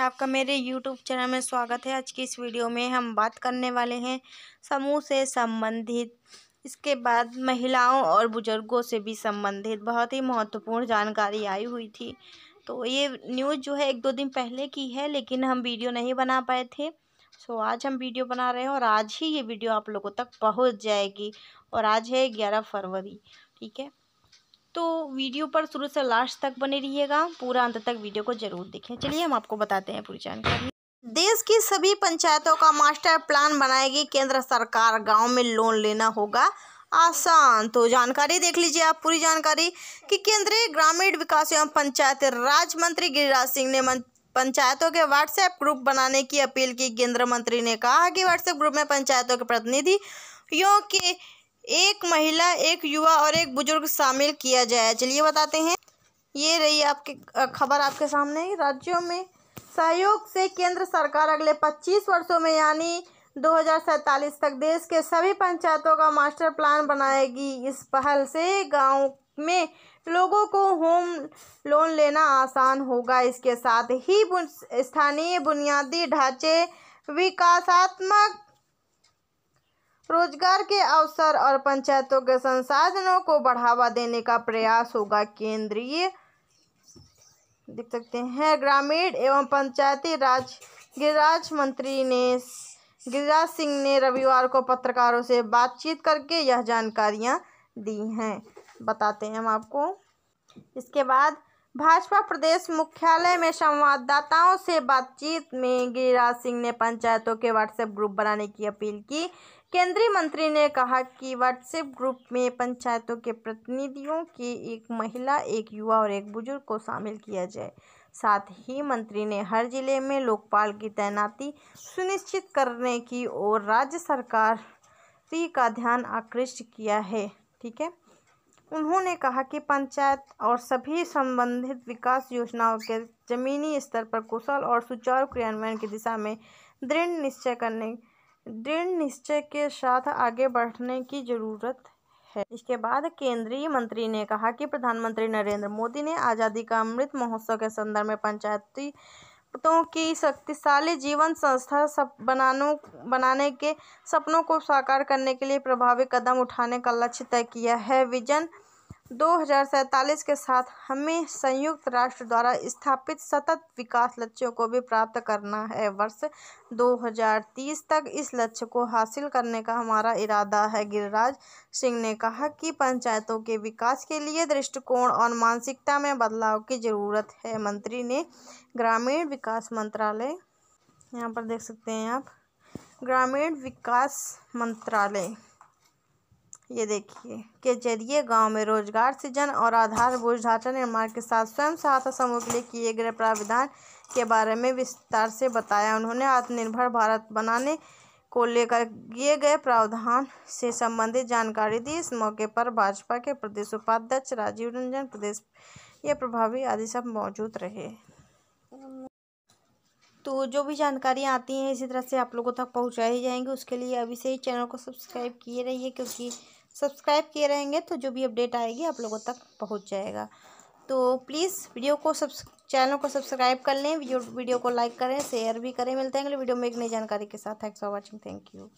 आपका मेरे YouTube channel में स्वागत है आज की इस वीडियो में हम बात करने वाले हैं समूह से संबंधित इसके बाद महिलाओं और बुज़ुर्गों से भी संबंधित बहुत ही महत्वपूर्ण जानकारी आई हुई थी तो ये न्यूज़ जो है एक दो दिन पहले की है लेकिन हम वीडियो नहीं बना पाए थे सो आज हम वीडियो बना रहे हैं और आज ही ये वीडियो आप लोगों तक पहुँच जाएगी और आज है ग्यारह फरवरी ठीक है तो वीडियो पर शुरू से लास्ट तक बने रहिएगा पूरा अंत तक वीडियो को जरूर देखें चलिए हम आपको बताते हैं पूरी जानकारी देश की सभी पंचायतों का मास्टर प्लान बनाएगी केंद्र सरकार गांव में लोन लेना होगा आसान तो जानकारी देख लीजिए आप पूरी जानकारी कि केंद्रीय ग्रामीण विकास एवं पंचायत राज मंत्री गिरिराज सिंह ने पंचायतों के व्हाट्सएप ग्रुप बनाने की अपील की केंद्र मंत्री ने कहा कि व्हाट्सएप ग्रुप में पंचायतों के प्रतिनिधियों के एक महिला एक युवा और एक बुजुर्ग शामिल किया जाए चलिए बताते हैं ये रही आपकी खबर आपके सामने राज्यों में सहयोग से केंद्र सरकार अगले 25 वर्षों में यानी दो तक देश के सभी पंचायतों का मास्टर प्लान बनाएगी इस पहल से गांव में लोगों को होम लोन लेना आसान होगा इसके साथ ही स्थानीय बुनियादी ढांचे विकासात्मक रोजगार के अवसर और पंचायतों के संसाधनों को बढ़ावा देने का प्रयास होगा केंद्रीय देख सकते हैं ग्रामीण एवं पंचायती राज गिरिराज मंत्री ने गिरिराज सिंह ने रविवार को पत्रकारों से बातचीत करके यह जानकारियां दी हैं बताते हैं हम आपको इसके बाद भाजपा प्रदेश मुख्यालय में संवाददाताओं से बातचीत में गिरिराज सिंह ने पंचायतों के व्हाट्सएप ग्रुप बनाने की अपील की केंद्रीय मंत्री ने कहा कि व्हाट्सएप ग्रुप में पंचायतों के प्रतिनिधियों की एक महिला एक युवा और एक बुजुर्ग को शामिल किया जाए साथ ही मंत्री ने हर जिले में लोकपाल की तैनाती सुनिश्चित करने की ओर राज्य सरकार का ध्यान आकृष्ट किया है ठीक है उन्होंने कहा कि पंचायत और सभी संबंधित विकास योजनाओं के जमीनी स्तर पर कुशल और सुचारू क्रियान्वयन की दिशा में दृढ़ निश्चय करने दृढ़ निश्चय के साथ आगे बढ़ने की ज़रूरत है इसके बाद केंद्रीय मंत्री ने कहा कि प्रधानमंत्री नरेंद्र मोदी ने आज़ादी का अमृत महोत्सव के संदर्भ में पंचायती औरतों की शक्तिशाली जीवन संस्था सप बनानों बनाने के सपनों को साकार करने के लिए प्रभावी कदम उठाने का लक्ष्य तय किया है विजन दो के साथ हमें संयुक्त राष्ट्र द्वारा स्थापित सतत विकास लक्ष्यों को भी प्राप्त करना है वर्ष 2030 तक इस लक्ष्य को हासिल करने का हमारा इरादा है गिरिराज सिंह ने कहा कि पंचायतों के विकास के लिए दृष्टिकोण और मानसिकता में बदलाव की ज़रूरत है मंत्री ने ग्रामीण विकास मंत्रालय यहाँ पर देख सकते हैं आप ग्रामीण विकास मंत्रालय ये देखिए के जरिए गांव में रोजगार सृजन और आधारभूत ढांचा निर्माण के साथ स्वयं सहायता समूह के लिए किए गए प्राविधान के बारे में विस्तार से बताया उन्होंने आत्मनिर्भर भारत बनाने को लेकर किए गए प्रावधान से संबंधित जानकारी दी इस मौके पर भाजपा के प्रदेश उपाध्यक्ष राजीव रंजन प्रदेश ये प्रभावी आदि सब मौजूद रहे तो जो भी जानकारियाँ आती हैं इसी तरह से आप लोगों तक पहुँचाई जाएंगी उसके लिए अभी से ही चैनल को सब्सक्राइब किए रहिए क्योंकि सब्सक्राइब किए रहेंगे तो जो भी अपडेट आएगी आप लोगों तक पहुँच जाएगा तो प्लीज़ वीडियो को सब चैनल को सब्सक्राइब कर लें वीडियो वीडियो को लाइक करें शेयर भी करें मिलते हैं अगले वीडियो में एक नई जानकारी के साथ thanks for watching thank you